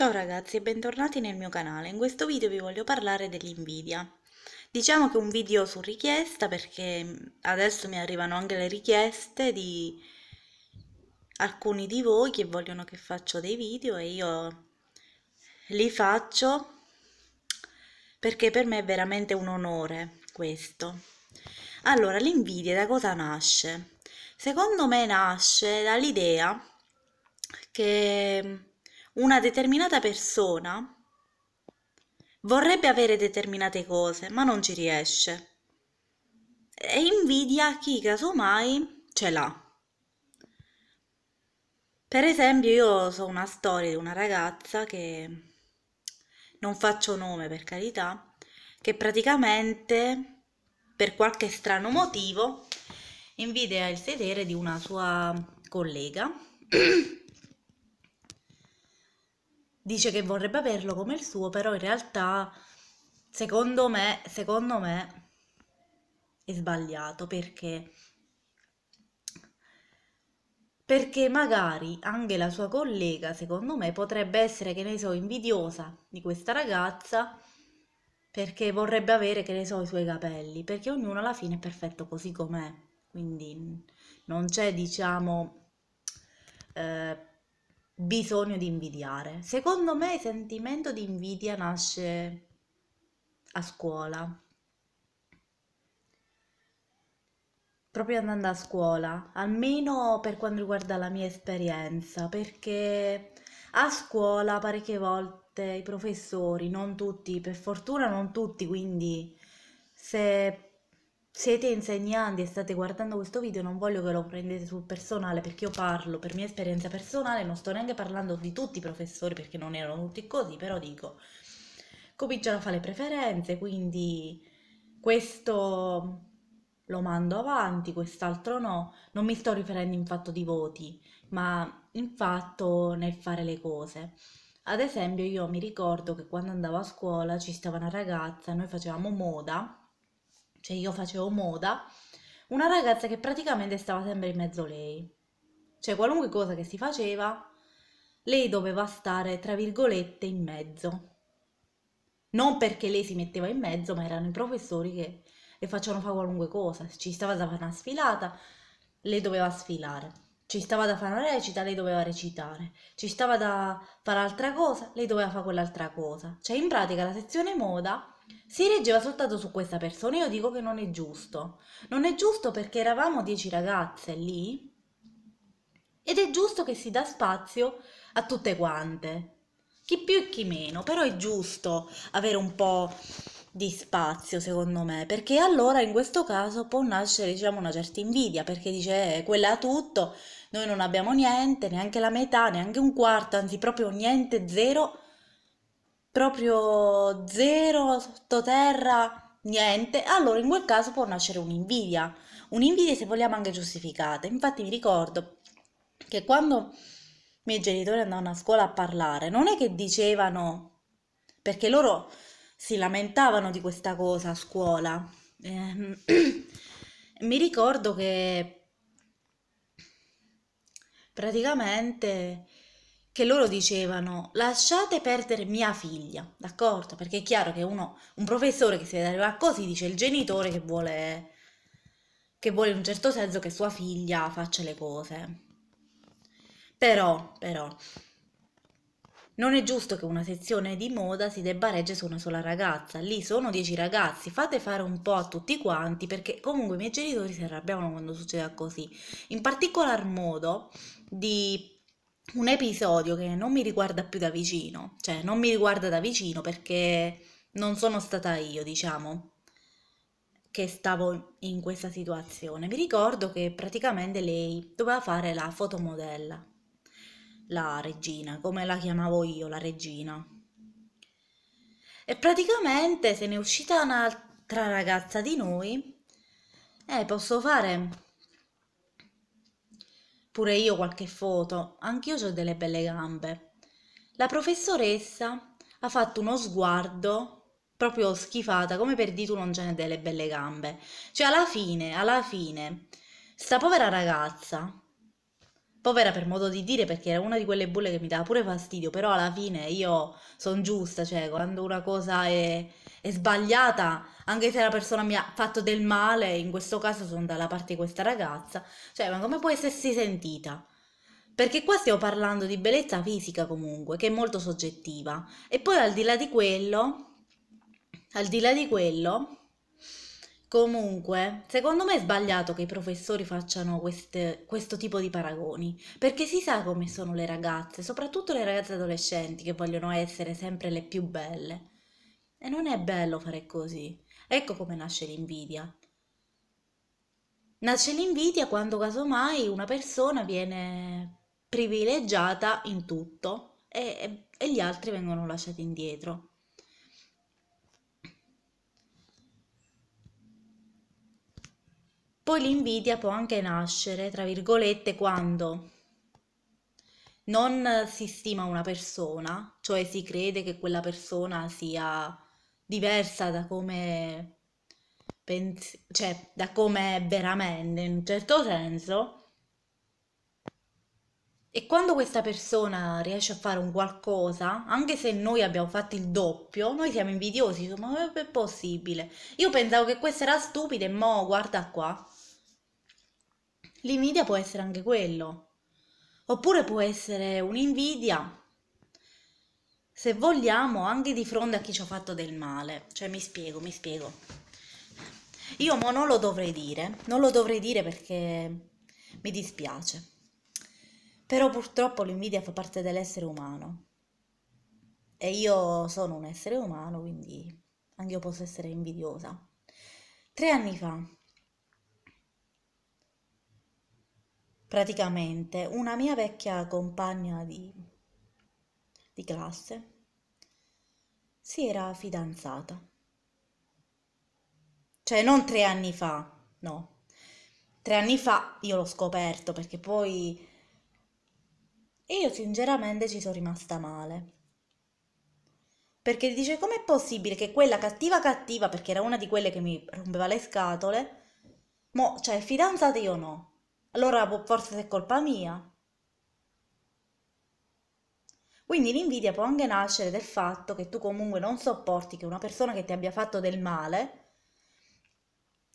Ciao ragazzi e bentornati nel mio canale, in questo video vi voglio parlare dell'invidia. Diciamo che è un video su richiesta perché mm, adesso mi arrivano anche le richieste di alcuni di voi che vogliono che faccio dei video e io li faccio perché per me è veramente un onore questo. Allora, l'invidia da cosa nasce? Secondo me nasce dall'idea che mm, una determinata persona vorrebbe avere determinate cose, ma non ci riesce. E invidia chi casomai ce l'ha. Per esempio, io so una storia di una ragazza che non faccio nome per carità, che praticamente per qualche strano motivo invidia il sedere di una sua collega dice che vorrebbe averlo come il suo, però in realtà, secondo me, secondo me è sbagliato perché perché magari anche la sua collega, secondo me, potrebbe essere, che ne so, invidiosa di questa ragazza perché vorrebbe avere, che ne so, i suoi capelli, perché ognuno alla fine è perfetto così com'è, quindi non c'è, diciamo, eh, bisogno di invidiare. Secondo me il sentimento di invidia nasce a scuola. Proprio andando a scuola, almeno per quanto riguarda la mia esperienza, perché a scuola parecchie volte i professori, non tutti, per fortuna non tutti, quindi se siete insegnanti e state guardando questo video non voglio che lo prendete sul personale perché io parlo per mia esperienza personale, non sto neanche parlando di tutti i professori perché non erano tutti così, però dico, cominciano a fare le preferenze, quindi questo lo mando avanti, quest'altro no, non mi sto riferendo in fatto di voti, ma in fatto nel fare le cose. Ad esempio io mi ricordo che quando andavo a scuola ci stava una ragazza, noi facevamo moda, cioè io facevo moda, una ragazza che praticamente stava sempre in mezzo a lei. Cioè qualunque cosa che si faceva, lei doveva stare, tra virgolette, in mezzo. Non perché lei si metteva in mezzo, ma erano i professori che le facevano fare qualunque cosa. Ci stava da fare una sfilata, lei doveva sfilare. Ci stava da fare una recita, lei doveva recitare. Ci stava da fare altra cosa, lei doveva fare quell'altra cosa. Cioè in pratica la sezione moda si reggeva soltanto su questa persona. Io dico che non è giusto. Non è giusto perché eravamo dieci ragazze lì ed è giusto che si dà spazio a tutte quante. Chi più e chi meno, però è giusto avere un po' di spazio secondo me perché allora in questo caso può nascere diciamo una certa invidia perché dice eh, quella ha tutto noi non abbiamo niente neanche la metà neanche un quarto anzi proprio niente zero proprio zero, sottoterra, niente, allora in quel caso può nascere un'invidia, un'invidia se vogliamo anche giustificata. Infatti mi ricordo che quando i miei genitori andavano a scuola a parlare, non è che dicevano, perché loro si lamentavano di questa cosa a scuola. Eh, mi ricordo che praticamente che loro dicevano lasciate perdere mia figlia, d'accordo? Perché è chiaro che uno, un professore che si deve arrivare così dice il genitore che vuole, che vuole in un certo senso che sua figlia faccia le cose. Però, però, non è giusto che una sezione di moda si debba reggere su una sola ragazza. Lì sono dieci ragazzi, fate fare un po' a tutti quanti perché comunque i miei genitori si arrabbiavano quando succedeva così. In particolar modo di un episodio che non mi riguarda più da vicino, cioè non mi riguarda da vicino perché non sono stata io, diciamo, che stavo in questa situazione. Vi ricordo che praticamente lei doveva fare la fotomodella, la regina, come la chiamavo io, la regina. E praticamente se ne è uscita un'altra ragazza di noi. Eh, posso fare pure io qualche foto, anch'io ho delle belle gambe. La professoressa ha fatto uno sguardo proprio schifata, come per dire tu non ce ne delle belle gambe. Cioè alla fine, alla fine, sta povera ragazza povera per modo di dire perché era una di quelle bulle che mi dava pure fastidio, però alla fine io sono giusta, cioè quando una cosa è, è, sbagliata, anche se la persona mi ha fatto del male, in questo caso sono dalla parte di questa ragazza, cioè ma come può essersi sentita? Perché qua stiamo parlando di bellezza fisica comunque, che è molto soggettiva. E poi al di là di quello, al di là di quello, Comunque, secondo me è sbagliato che i professori facciano queste, questo tipo di paragoni, perché si sa come sono le ragazze, soprattutto le ragazze adolescenti che vogliono essere sempre le più belle. E non è bello fare così. Ecco come nasce l'invidia. Nasce l'invidia quando casomai una persona viene privilegiata in tutto e, e gli altri vengono lasciati indietro. Poi l'invidia può anche nascere, tra virgolette, quando non si stima una persona, cioè si crede che quella persona sia diversa da come, pens- cioè, da come è veramente, in un certo senso. E quando questa persona riesce a fare un qualcosa, anche se noi abbiamo fatto il doppio, noi siamo invidiosi, ma diciamo, eh, è possibile? Io pensavo che questa era stupida e mo guarda qua. L'invidia può essere anche quello, oppure può essere un'invidia, se vogliamo, anche di fronte a chi ci ha fatto del male. Cioè, mi spiego, mi spiego. Io mo non lo dovrei dire, non lo dovrei dire perché mi dispiace. Però purtroppo l'invidia fa parte dell'essere umano. E io sono un essere umano, quindi anche io posso essere invidiosa. Tre anni fa praticamente una mia vecchia compagna di, di classe si era fidanzata. Cioè non tre anni fa, no. Tre anni fa io l'ho scoperto perché poi... E io sinceramente ci sono rimasta male. Perché dice com'è possibile che quella cattiva cattiva, perché era una di quelle che mi rompeva le scatole, mo, cioè fidanzata io no allora forse è colpa mia. Quindi l'invidia può anche nascere dal fatto che tu comunque non sopporti che una persona che ti abbia fatto del male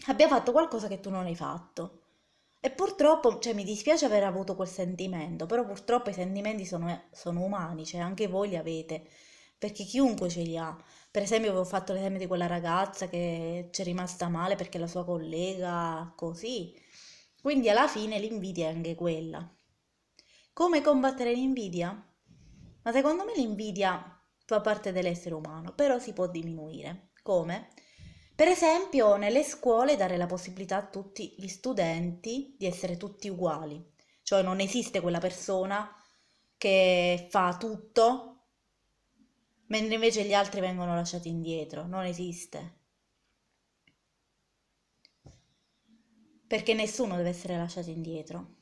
abbia fatto qualcosa che tu non hai fatto. E purtroppo, cioè mi dispiace aver avuto quel sentimento, però purtroppo i sentimenti sono, eh, sono umani, cioè anche voi li avete, perché chiunque ce li ha. Per esempio avevo fatto l'esempio di quella ragazza che ci è rimasta male perché la sua collega così, quindi alla fine l'invidia è anche quella. Come combattere l'invidia? Ma secondo me l'invidia fa parte dell'essere umano, però si può diminuire. Come? Per esempio, nelle scuole dare la possibilità a tutti gli studenti di essere tutti uguali, cioè non esiste quella persona che fa tutto, mentre invece gli altri vengono lasciati indietro, non esiste. perché nessuno deve essere lasciato indietro.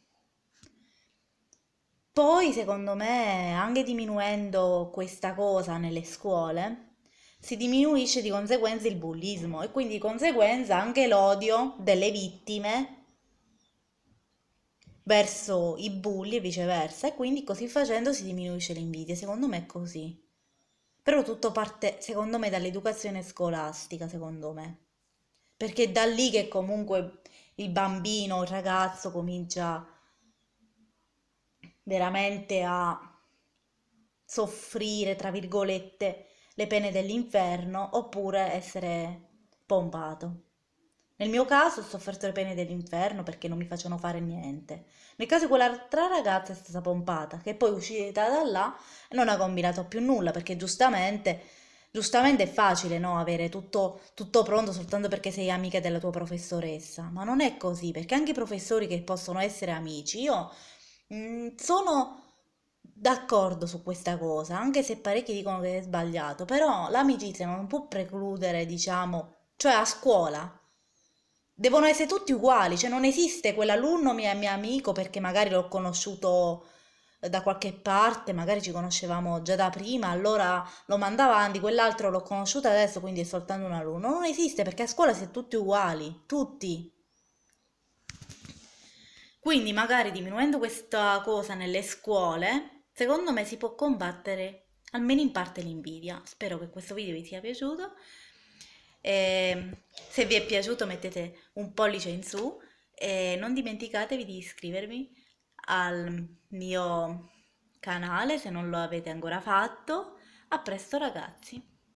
Poi, secondo me, anche diminuendo questa cosa nelle scuole, si diminuisce di conseguenza il bullismo e quindi di conseguenza anche l'odio delle vittime verso i bulli e viceversa e quindi così facendo si diminuisce l'invidia, secondo me è così. Però tutto parte, secondo me, dall'educazione scolastica, secondo me. Perché è da lì che comunque il bambino, il ragazzo comincia veramente a soffrire, tra virgolette, le pene dell'inferno oppure essere pompato. Nel mio caso ho sofferto le pene dell'inferno perché non mi facevano fare niente. Nel caso di quell'altra ragazza è stata pompata, che poi uscita da là non ha combinato più nulla perché giustamente giustamente è facile no, avere tutto, tutto pronto soltanto perché sei amica della tua professoressa, ma non è così, perché anche i professori che possono essere amici, io mh, mm, sono d'accordo su questa cosa, anche se parecchi dicono che è sbagliato, però l'amicizia non può precludere, diciamo, cioè a scuola devono essere tutti uguali, cioè non esiste quell'alunno mio, mio amico perché magari l'ho conosciuto da qualche parte, magari ci conoscevamo già da prima, allora lo manda avanti, quell'altro l'ho conosciuto adesso, quindi è soltanto un alunno. Non esiste perché a scuola si è tutti uguali, tutti. Quindi magari diminuendo questa cosa nelle scuole, secondo me si può combattere almeno in parte l'invidia. Spero che questo video vi sia piaciuto. E ehm, se vi è piaciuto mettete un pollice in su e non dimenticatevi di iscrivervi al mio canale se non lo avete ancora fatto. A presto ragazzi!